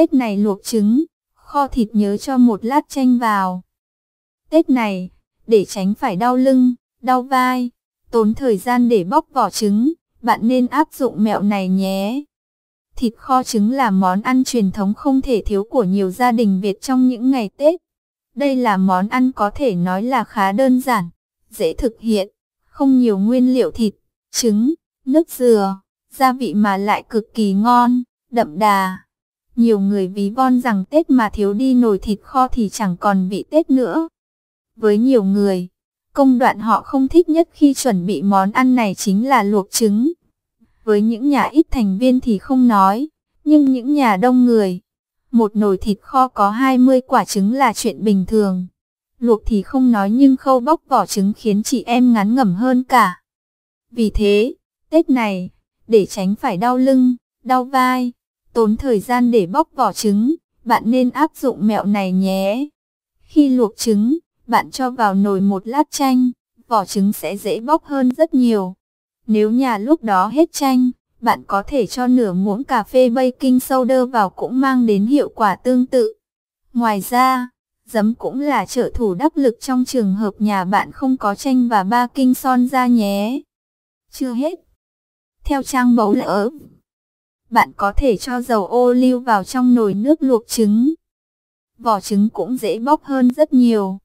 Tết này luộc trứng, kho thịt nhớ cho một lát chanh vào. Tết này, để tránh phải đau lưng, đau vai, tốn thời gian để bóc vỏ trứng, bạn nên áp dụng mẹo này nhé. Thịt kho trứng là món ăn truyền thống không thể thiếu của nhiều gia đình Việt trong những ngày Tết. Đây là món ăn có thể nói là khá đơn giản, dễ thực hiện, không nhiều nguyên liệu thịt, trứng, nước dừa, gia vị mà lại cực kỳ ngon, đậm đà. Nhiều người ví von rằng Tết mà thiếu đi nồi thịt kho thì chẳng còn vị Tết nữa. Với nhiều người, công đoạn họ không thích nhất khi chuẩn bị món ăn này chính là luộc trứng. Với những nhà ít thành viên thì không nói, nhưng những nhà đông người, một nồi thịt kho có 20 quả trứng là chuyện bình thường. Luộc thì không nói nhưng khâu bóc vỏ trứng khiến chị em ngắn ngẩm hơn cả. Vì thế, Tết này, để tránh phải đau lưng, đau vai, tốn thời gian để bóc vỏ trứng, bạn nên áp dụng mẹo này nhé. Khi luộc trứng, bạn cho vào nồi một lát chanh, vỏ trứng sẽ dễ bóc hơn rất nhiều. Nếu nhà lúc đó hết chanh, bạn có thể cho nửa muỗng cà phê baking soda vào cũng mang đến hiệu quả tương tự. Ngoài ra, giấm cũng là trợ thủ đắc lực trong trường hợp nhà bạn không có chanh và baking son ra nhé. Chưa hết. Theo trang bấu lỡ bạn có thể cho dầu ô liu vào trong nồi nước luộc trứng. Vỏ trứng cũng dễ bóc hơn rất nhiều.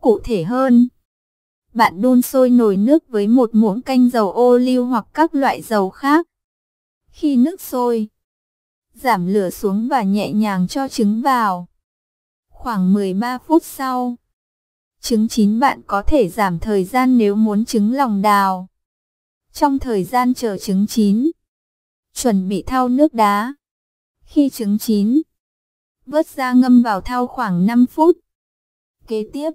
Cụ thể hơn, bạn đun sôi nồi nước với một muỗng canh dầu ô liu hoặc các loại dầu khác. Khi nước sôi, giảm lửa xuống và nhẹ nhàng cho trứng vào. Khoảng 13 phút sau, trứng chín bạn có thể giảm thời gian nếu muốn trứng lòng đào. Trong thời gian chờ trứng chín, chuẩn bị thau nước đá. Khi trứng chín, vớt ra ngâm vào thau khoảng 5 phút. Kế tiếp,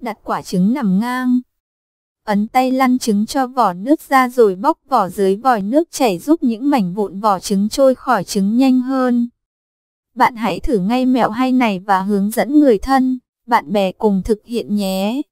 đặt quả trứng nằm ngang. Ấn tay lăn trứng cho vỏ nước ra rồi bóc vỏ dưới vòi nước chảy giúp những mảnh vụn vỏ trứng trôi khỏi trứng nhanh hơn. Bạn hãy thử ngay mẹo hay này và hướng dẫn người thân, bạn bè cùng thực hiện nhé.